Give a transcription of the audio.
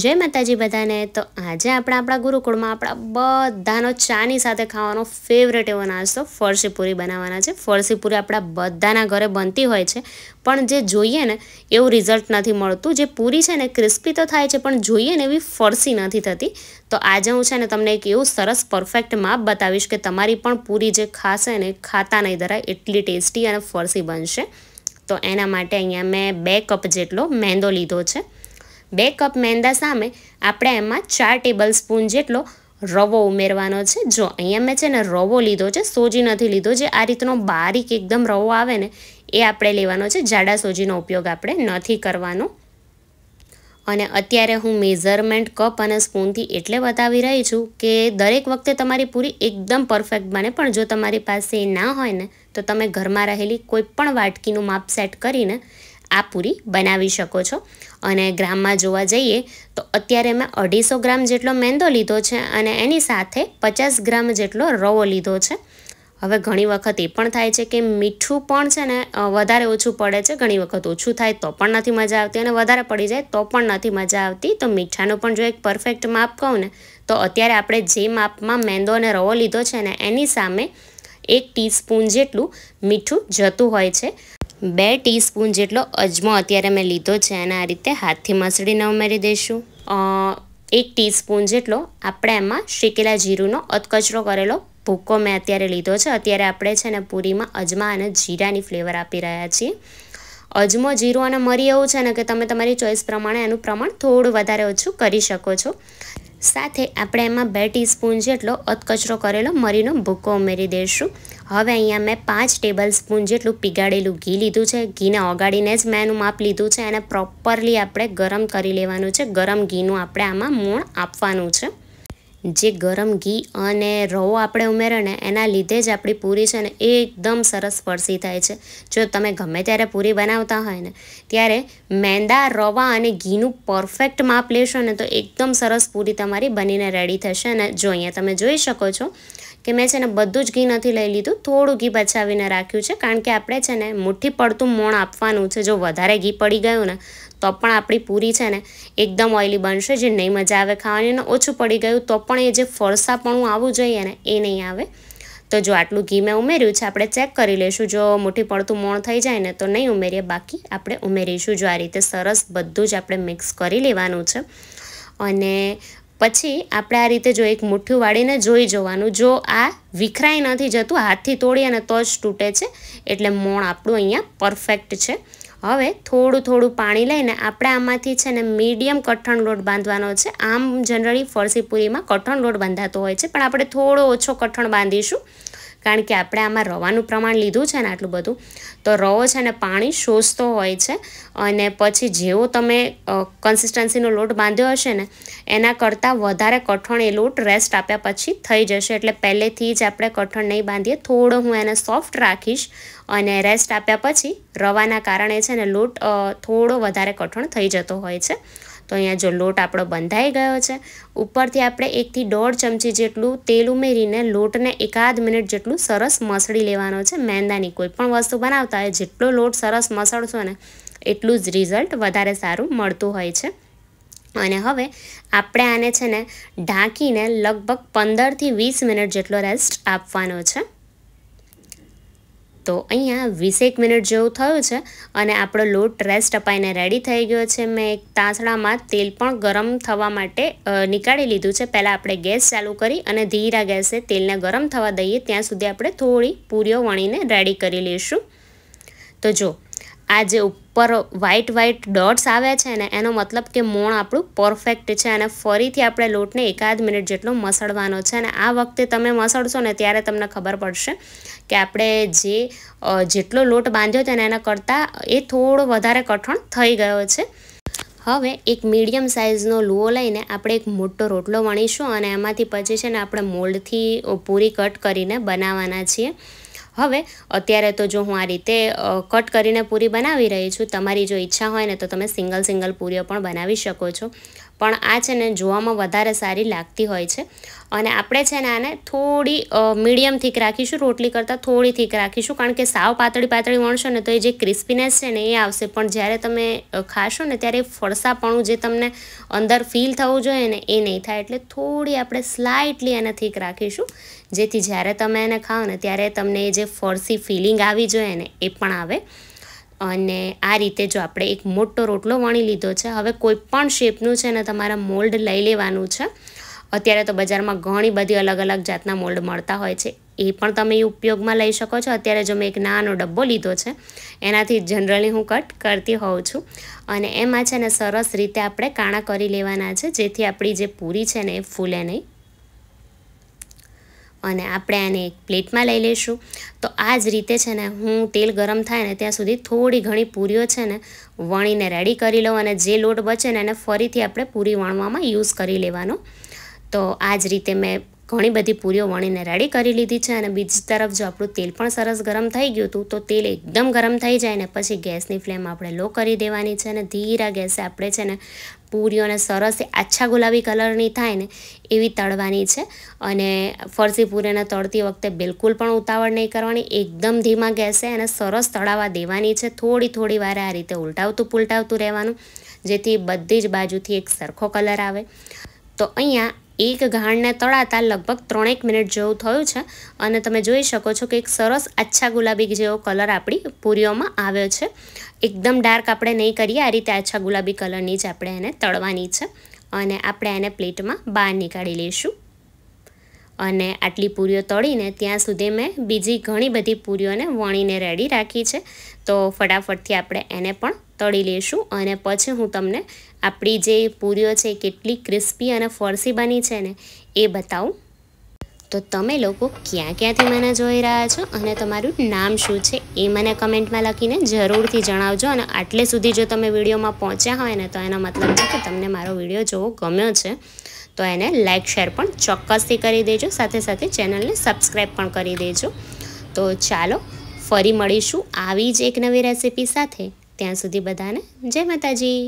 જય માતાજી બધાને તો આજે આપણે આપણા ગુરુકુળમાં આપણા બધાનો ચાની સાથે ખાવાનો ફેવરેટ એવો નાસ્તો ફરસીપુરી બનાવવાના છે ફરસીપુરી આપણા બધાના ઘરે બનતી હોય છે પણ જે જોઈએ ને એવું રિઝલ્ટ નથી મળતું જે પૂરી છે ને ક્રિસ્પી તો થાય છે પણ જોઈએ ને એવી ફરસી નથી થતી તો આજે હું છે ને તમને એક એવું સરસ પરફેક્ટ માપ બતાવીશ કે તમારી પણ પૂરી જે ખાશે ને ખાતા નહીં ધરાય એટલી ટેસ્ટી અને ફરસી બનશે તો એના માટે અહીંયા મેં બે કપ જેટલો મેંદો લીધો છે બે કપ મેંદા સામે આપણે એમાં ચાર ટેબલ સ્પૂન જેટલો રવો ઉમેરવાનો છે જો અહીંયા મેં છે ને રવો લીધો છે સોજી નથી લીધો જે આ રીતનો બારીક એકદમ રવો આવે ને એ આપણે લેવાનો છે જાડા સોજીનો ઉપયોગ આપણે નથી કરવાનો અને અત્યારે હું મેઝરમેન્ટ કપ અને સ્પૂનથી એટલે બતાવી રહી છું કે દરેક વખતે તમારી પૂરી એકદમ પરફેક્ટ બને પણ જો તમારી પાસે ના હોય ને તો તમે ઘરમાં રહેલી કોઈ પણ વાટકીનું માપ સેટ કરીને આ પૂરી બનાવી શકો છો અને ગ્રામમાં જોવા જઈએ તો અત્યારે મેં અઢીસો ગ્રામ જેટલો મેંદો લીધો છે અને એની સાથે પચાસ ગ્રામ જેટલો રવો લીધો છે હવે ઘણી વખત એ પણ થાય છે કે મીઠું પણ છે ને વધારે ઓછું પડે છે ઘણી વખત ઓછું થાય તો પણ નથી મજા આવતી અને વધારે પડી જાય તો પણ નથી મજા આવતી તો મીઠાનું પણ જો એક પરફેક્ટ માપ કહું ને તો અત્યારે આપણે જે માપમાં મેંદો અને રવો લીધો છે ને એની સામે એક ટીસ્પૂન જેટલું મીઠું જતું હોય છે બે ટીસ્પૂન જેટલો અજમો અત્યારે મેં લીધો છે અને આ રીતે હાથથી મસળીને ઉમેરી દઈશું એક ટીસ્પૂન જેટલો આપણે એમાં શેકેલા જીરુંનો અધકચરો કરેલો ભૂકો મેં અત્યારે લીધો છે અત્યારે આપણે છે ને પૂરીમાં અજમા અને જીરાની ફ્લેવર આપી રહ્યા છીએ અજમો જીરું અને મરી એવું છે ને કે તમે તમારી ચોઈસ પ્રમાણે એનું પ્રમાણ થોડું વધારે ઓછું કરી શકો છો સાથે આપણે એમાં બે ટીસ્પૂન જેટલો અધકચરો કરેલો મરીનો ભૂકો ઉમેરી દઈશું હવે અહીંયા મેં પાંચ ટેબલ સ્પૂન જેટલું પીગાળેલું ઘી લીધું છે ઘીને ઓગાળીને જ મેં એનું માપ લીધું છે એને પ્રોપરલી આપણે ગરમ કરી લેવાનું છે ગરમ ઘીનું આપણે આમાં મૂળ આપવાનું છે જે ગરમ ઘી અને રવો આપણે ઉમેરે એના લીધે જ આપણી પૂરી છે ને એકદમ સરસ ફરસી થાય છે જો તમે ગમે ત્યારે પૂરી બનાવતા હોય ને ત્યારે મેંદા રવા અને ઘીનું પરફેક્ટ માપ લેશો ને તો એકદમ સરસ પૂરી તમારી બનીને રેડી થશે અને જો અહીંયા તમે જોઈ શકો છો કે મેં છે ને બધું જ ઘી નથી લઈ લીધું થોડું ઘી બચાવીને રાખ્યું છે કારણ કે આપણે છે ને મુઠ્ઠી પડતું મોણ આપવાનું છે જો વધારે ઘી પડી ગયું ને તો પણ આપણી પૂરી છે ને એકદમ ઓઇલી બનશે જે નહીં મજા આવે ખાવાની અને ઓછું પડી ગયું તો પણ એ જે ફરસાપણું આવવું જોઈએ ને એ નહીં આવે તો જો આટલું ઘી મેં ઉમેર્યું છે આપણે ચેક કરી લઈશું જો મુઠ્ઠી પડતું મોણ થઈ જાય ને તો નહીં ઉમેરીએ બાકી આપણે ઉમેરીશું જો આ રીતે સરસ બધું જ આપણે મિક્સ કરી લેવાનું છે અને પછી આપણે આ રીતે જો એક મુઠ્ઠું વાળીને જોઈ જવાનું જો આ વિખરાઈ નથી જતું હાથથી તોડી અને તો જ તૂટે છે એટલે મોણ આપણું અહીંયા પરફેક્ટ છે હવે થોડું થોડું પાણી લઈને આપણે આમાંથી છે ને મીડિયમ કઠણ લોટ બાંધવાનો છે આમ જનરલી ફરસીપુરીમાં કઠણ લોટ બાંધાતો હોય છે પણ આપણે થોડો ઓછો કઠણ બાંધીશું કારણ કે આપણે આમાં રવાનું પ્રમાણ લીધું છે ને આટલું બધું તો રવો છે ને પાણી શોષતો હોય છે અને પછી જેવો તમે કન્સિસ્ટન્સીનો લોટ બાંધ્યો હશે ને એના કરતાં વધારે કઠણ એ લોટ રેસ્ટ આપ્યા પછી થઈ જશે એટલે પહેલેથી જ આપણે કઠણ નહીં બાંધીએ થોડો હું એને સોફ્ટ રાખીશ અને રેસ્ટ આપ્યા પછી રવાના કારણે છે ને લોટ થોડો વધારે કઠણ થઈ જતો હોય છે તો અહીંયા જો લોટ આપણો બંધાઈ ગયો છે ઉપરથી આપણે એકથી દોઢ ચમચી જેટલું તેલ ઉમેરીને લોટને એકાદ મિનિટ જેટલું સરસ મસળી લેવાનો છે મેંદાની કોઈ પણ વસ્તુ બનાવતા હોય જેટલો લોટ સરસ મસળશો ને એટલું જ રિઝલ્ટ વધારે સારું મળતું હોય છે અને હવે આપણે આને છે ને ઢાંકીને લગભગ પંદરથી વીસ મિનિટ જેટલો રેસ્ટ આપવાનો છે તો અહીંયા વીસેક મિનિટ જેવું થયું છે અને આપણો લોટ રેસ્ટ અપાઈને રેડી થઈ ગયો છે મેં એક તાંસડામાં તેલ પણ ગરમ થવા માટે નીકાળી લીધું છે પહેલાં આપણે ગેસ ચાલુ કરી અને ધીરા ગેસે તેલને ગરમ થવા દઈએ ત્યાં સુધી આપણે થોડી પૂરીઓ વણીને રેડી કરી લઈશું તો જો આ જે પર વ્હાઇટ વ્હાઇટ ડોટ્સ આવે છે ને એનો મતલબ કે મોણ આપણું પરફેક્ટ છે અને ફરીથી આપણે લોટને એકાદ મિનિટ જેટલો મસળવાનો છે અને આ વખતે તમે મસળશો ને ત્યારે તમને ખબર પડશે કે આપણે જે જેટલો લોટ બાંધ્યો છે ને એના કરતાં એ થોડો વધારે કઠણ થઈ ગયો છે હવે એક મીડિયમ સાઇઝનો લુઓ લઈને આપણે એક મોટો રોટલો વણીશું અને એમાંથી પછી છે ને આપણે મોલ્ડથી પૂરી કટ કરીને બનાવવાના છીએ હવે અત્યારે તો જો હું આ રીતે કટ કરીને પૂરી બનાવી રહી છું તમારી જો ઈચ્છા હોય ને તો તમે સિંગલ સિંગલ પૂરીઓ પણ બનાવી શકો છો પણ આ છે ને જોવામાં વધારે સારી લાગતી હોય છે અને આપણે છે ને આને થોડી મીડિયમ થીક રાખીશું રોટલી કરતાં થોડી થીક રાખીશું કારણ કે સાવ પાતળી પાતળી વણશો ને તો એ જે ક્રિસ્પીનેસ છે ને એ આવશે પણ જ્યારે તમે ખાશો ને ત્યારે ફળસાપણું જે તમને અંદર ફીલ થવું જોઈએ ને એ નહીં થાય એટલે થોડી આપણે સ્લાઇટલી એને થીક રાખીશું જેથી જ્યારે તમે એને ખાઓ ને ત્યારે તમને એ જે ફળસી ફિલિંગ આવી જોઈએ ને એ પણ આવે અને આ રીતે જો આપણે એક મોટો રોટલો વણી લીધો છે હવે કોઈપણ શેપનું છે ને તમારા મોલ્ડ લઈ લેવાનું છે અત્યારે તો બજારમાં ઘણી બધી અલગ અલગ જાતના મોલ્ડ મળતા હોય છે એ પણ તમે ઉપયોગમાં લઈ શકો છો અત્યારે જો મેં એક નાનો ડબ્બો લીધો છે એનાથી જનરલી હું કટ કરતી હોઉં છું અને એમાં છે ને સરસ રીતે આપણે કાણા કરી લેવાના છે જેથી આપણી જે પૂરી છે ને એ ફૂલે નહીં અને આપણે આને એક પ્લેટમાં લઈ લઈશું તો આ જ રીતે છે ને હું તેલ ગરમ થાય ને ત્યાં સુધી થોડી ઘણી પૂરીઓ છે ને વણીને રેડી કરી લઉં અને જે લોટ બચે ને એને ફરીથી આપણે પૂરી વણવામાં યુઝ કરી લેવાનો તો આ જ રીતે મેં ઘણી બધી પૂરીઓ વણીને રેડી કરી લીધી છે અને બીજી તરફ જો આપણું તેલ પણ સરસ ગરમ થઈ ગયું હતું તો તેલ એકદમ ગરમ થઈ જાય ને પછી ગેસની ફ્લેમ આપણે લો કરી દેવાની છે અને ધીરા ગેસે આપણે છે ને પૂરીઓને સરસ આછા ગુલાબી કલરની થાય ને એવી તળવાની છે અને ફરસી પૂરીને તળતી વખતે બિલકુલ પણ ઉતાવળ નહીં કરવાની એકદમ ધીમા ગેસે અને સરસ તળાવવા દેવાની છે થોડી થોડી વારે આ રીતે ઉલટાવતું પુલટાવતું રહેવાનું જેથી બધી જ બાજુથી એક સરખો કલર આવે તો અહીંયા એક ઘાણને તળાતા લગભગ ત્રણેક મિનિટ જેવું થયું છે અને તમે જોઈ શકો છો કે એક સરસ આછા ગુલાબી જેવો કલર આપણી પૂરીઓમાં આવ્યો છે એકદમ ડાર્ક આપણે નહીં કરીએ આ રીતે આછા ગુલાબી કલરની જ આપણે એને તળવાની છે અને આપણે એને પ્લેટમાં બહાર નીકાળી લઈશું અને આટલી પૂરીઓ તળીને ત્યાં સુધી મેં બીજી ઘણી બધી પૂરીઓને વણીને રેડી રાખી છે તો ફટાફટથી આપણે એને પણ તળી લઈશું અને પછી હું તમને આપણી જે પૂરીઓ છે કેટલી ક્રિસ્પી અને ફરસી બની છે ને એ બતાવું તો તમે લોકો ક્યાં ક્યાંથી મને જોઈ રહ્યા છો અને તમારું નામ શું છે એ મને કમેન્ટમાં લખીને જરૂરથી જણાવજો અને આટલે સુધી જો તમે વિડીયોમાં પહોંચ્યા હોય ને તો એનો મતલબ છે કે તમને મારો વિડીયો જોવો ગમ્યો છે તો એને લાઇક શેર પણ ચોક્કસથી કરી દેજો સાથે સાથે ચેનલને સબસ્ક્રાઈબ પણ કરી દેજો તો ચાલો ફરી મળીશું આવી જ એક નવી રેસીપી સાથે ત્યાં સુધી બધાને જય માતાજી